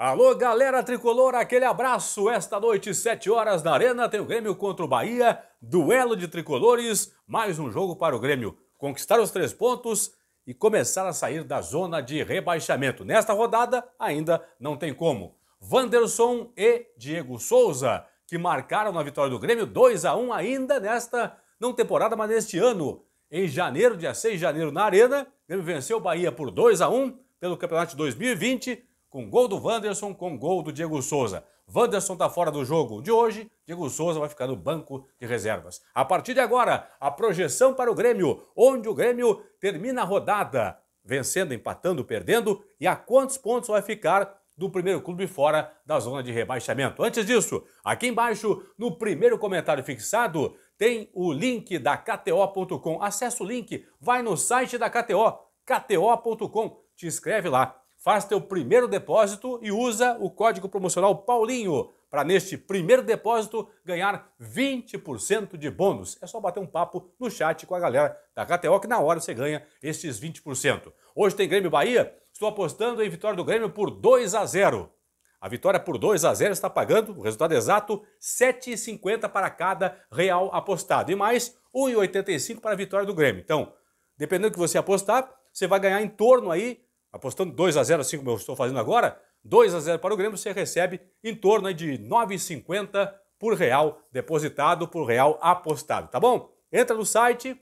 Alô, galera tricolor, aquele abraço. Esta noite, 7 horas na Arena, tem o Grêmio contra o Bahia, duelo de tricolores, mais um jogo para o Grêmio conquistar os três pontos e começar a sair da zona de rebaixamento. Nesta rodada, ainda não tem como. Vanderson e Diego Souza, que marcaram na vitória do Grêmio 2 a 1 ainda nesta, não temporada, mas neste ano. Em janeiro, dia 6 de janeiro, na Arena, o Grêmio venceu o Bahia por 2 a 1 pelo Campeonato de 2020 com gol do Wanderson, com gol do Diego Souza. Wanderson está fora do jogo de hoje, Diego Souza vai ficar no banco de reservas. A partir de agora, a projeção para o Grêmio, onde o Grêmio termina a rodada, vencendo, empatando, perdendo, e a quantos pontos vai ficar do primeiro clube fora da zona de rebaixamento. Antes disso, aqui embaixo, no primeiro comentário fixado, tem o link da KTO.com. Acesse o link, vai no site da KTO, kto.com, te inscreve lá Faz teu primeiro depósito e usa o código promocional Paulinho para neste primeiro depósito ganhar 20% de bônus. É só bater um papo no chat com a galera da KTO que na hora você ganha esses 20%. Hoje tem Grêmio Bahia, estou apostando em vitória do Grêmio por 2 a 0. A vitória por 2 a 0 está pagando, o resultado exato, 7,50 para cada real apostado e mais 1,85 para a vitória do Grêmio. Então, dependendo do que você apostar, você vai ganhar em torno aí apostando 2 a 0 assim como eu estou fazendo agora, 2 a 0 para o Grêmio, você recebe em torno de 9,50 por real depositado, por real apostado, tá bom? Entra no site,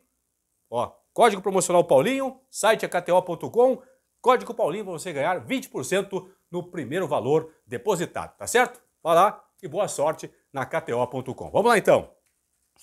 ó, código promocional Paulinho, site é kto.com, código Paulinho para você ganhar 20% no primeiro valor depositado, tá certo? Vai lá e boa sorte na kto.com. Vamos lá então.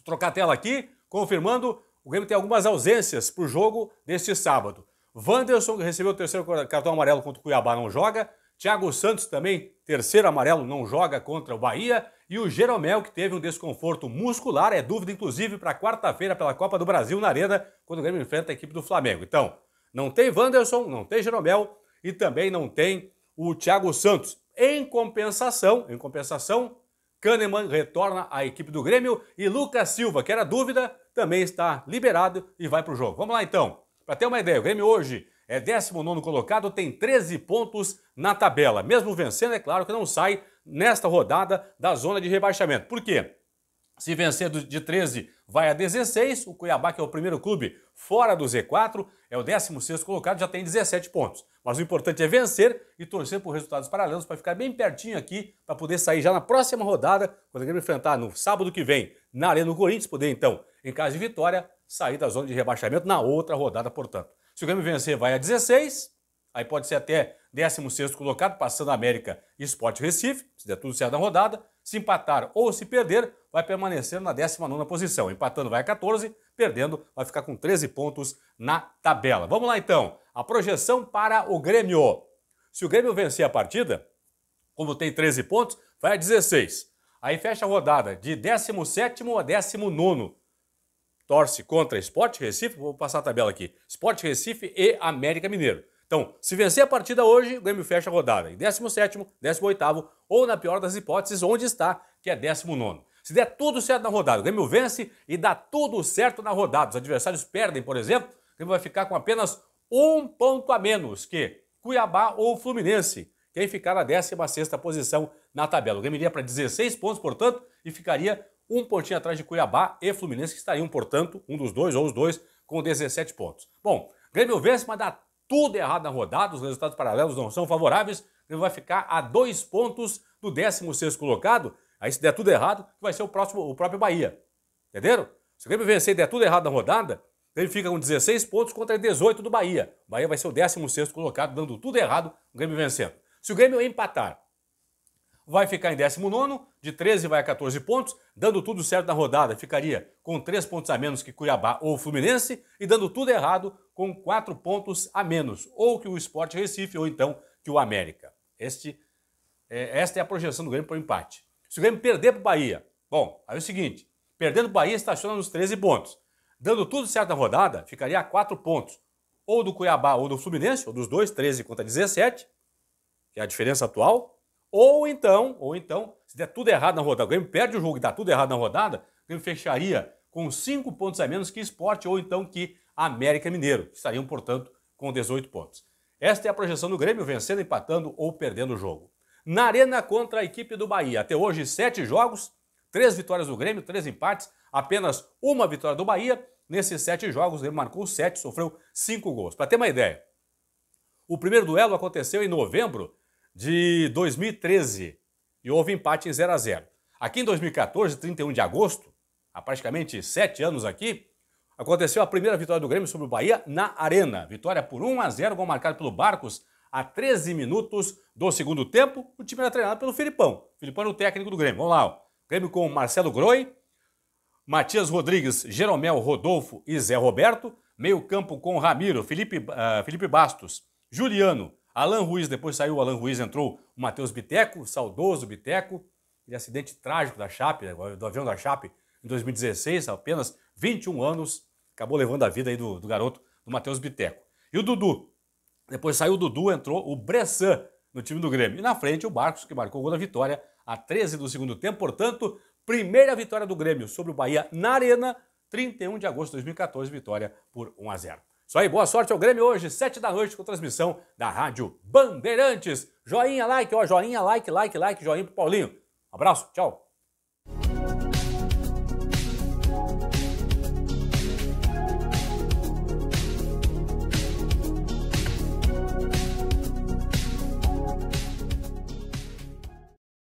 trocar a tela aqui, confirmando, o Grêmio tem algumas ausências para o jogo deste sábado. Wanderson, que recebeu o terceiro cartão amarelo contra o Cuiabá, não joga. Thiago Santos também, terceiro amarelo, não joga contra o Bahia. E o Jeromel, que teve um desconforto muscular, é dúvida inclusive para quarta-feira pela Copa do Brasil na Arena, quando o Grêmio enfrenta a equipe do Flamengo. Então, não tem Wanderson, não tem Jeromel e também não tem o Thiago Santos. Em compensação, em compensação, Kahneman retorna à equipe do Grêmio e Lucas Silva, que era dúvida, também está liberado e vai para o jogo. Vamos lá então. Para ter uma ideia, o Grêmio hoje é 19 colocado, tem 13 pontos na tabela. Mesmo vencendo, é claro que não sai nesta rodada da zona de rebaixamento. Por quê? Se vencer de 13, vai a 16. O Cuiabá, que é o primeiro clube fora do Z4, é o 16 colocado, já tem 17 pontos. Mas o importante é vencer e torcer por resultados paralelos para ficar bem pertinho aqui, para poder sair já na próxima rodada, quando o Grêmio enfrentar no sábado que vem na Arena do Corinthians, poder então em caso de vitória, sair da zona de rebaixamento na outra rodada, portanto. Se o Grêmio vencer, vai a 16, aí pode ser até 16 colocado, passando a América e Sport Recife, se der tudo certo na rodada. Se empatar ou se perder, vai permanecer na 19 posição. Empatando vai a 14, perdendo vai ficar com 13 pontos na tabela. Vamos lá então, a projeção para o Grêmio. Se o Grêmio vencer a partida, como tem 13 pontos, vai a 16. Aí fecha a rodada de 17 a 19 torce contra Sport Recife, vou passar a tabela aqui, Sport Recife e América Mineiro. Então, se vencer a partida hoje, o Grêmio fecha a rodada em 17 18 oitavo ou, na pior das hipóteses, onde está, que é 19 Se der tudo certo na rodada, o Grêmio vence e dá tudo certo na rodada, os adversários perdem, por exemplo, o Grêmio vai ficar com apenas um ponto a menos que Cuiabá ou Fluminense, quem ficar na 16ª posição na tabela. O Grêmio iria para 16 pontos, portanto, e ficaria um pontinho atrás de Cuiabá e Fluminense, que estariam, portanto, um dos dois ou os dois com 17 pontos. Bom, Grêmio vence mas dá tudo errado na rodada, os resultados paralelos não são favoráveis, o Grêmio vai ficar a dois pontos do 16 colocado. Aí, se der tudo errado, vai ser o, próximo, o próprio Bahia. Entenderam? Se o Grêmio vencer e der tudo errado na rodada, ele fica com 16 pontos contra 18 do Bahia. O Bahia vai ser o 16 colocado, dando tudo errado, o Grêmio vencendo. Se o Grêmio empatar vai ficar em 19, de 13 vai a 14 pontos, dando tudo certo na rodada, ficaria com 3 pontos a menos que Cuiabá ou Fluminense, e dando tudo errado com 4 pontos a menos, ou que o Sport Recife, ou então que o América. Este, é, esta é a projeção do Grêmio para o empate. Se o Grêmio perder para o Bahia, bom, aí é o seguinte, perdendo o Bahia estaciona nos 13 pontos, dando tudo certo na rodada, ficaria a 4 pontos, ou do Cuiabá ou do Fluminense, ou dos dois, 13 contra 17, que é a diferença atual, ou então, ou então, se der tudo errado na rodada, o Grêmio perde o jogo e dá tudo errado na rodada, o Grêmio fecharia com 5 pontos a menos que esporte ou então que América Mineiro, estariam, portanto, com 18 pontos. Esta é a projeção do Grêmio vencendo, empatando ou perdendo o jogo. Na arena contra a equipe do Bahia, até hoje 7 jogos, 3 vitórias do Grêmio, 3 empates, apenas uma vitória do Bahia. Nesses 7 jogos, o Grêmio marcou 7, sofreu 5 gols. Para ter uma ideia, o primeiro duelo aconteceu em novembro de 2013 e houve empate em 0 a 0. Aqui em 2014, 31 de agosto, há praticamente sete anos aqui, aconteceu a primeira vitória do Grêmio sobre o Bahia na Arena. Vitória por 1 a 0, gol marcado pelo Barcos a 13 minutos do segundo tempo. O time era treinado pelo Filipão. Filipão era o técnico do Grêmio. Vamos lá, ó. Grêmio com Marcelo Groi, Matias Rodrigues, Jeromel Rodolfo e Zé Roberto. Meio campo com Ramiro, Felipe, uh, Felipe Bastos, Juliano, Alan Ruiz, depois saiu o Alan Ruiz, entrou o Matheus Biteco, saudoso Biteco, aquele acidente trágico da Chape, né, do avião da Chape, em 2016, apenas 21 anos, acabou levando a vida aí do, do garoto, do Matheus Biteco. E o Dudu, depois saiu o Dudu, entrou o Bressan no time do Grêmio. E na frente o Barcos, que marcou o gol da vitória a 13 do segundo tempo, portanto, primeira vitória do Grêmio sobre o Bahia na Arena, 31 de agosto de 2014, vitória por 1 a 0. Isso aí, boa sorte ao Grêmio hoje, 7 da noite, com transmissão da Rádio Bandeirantes. Joinha, like, ó, joinha, like, like, like, joinha pro Paulinho. Abraço, tchau.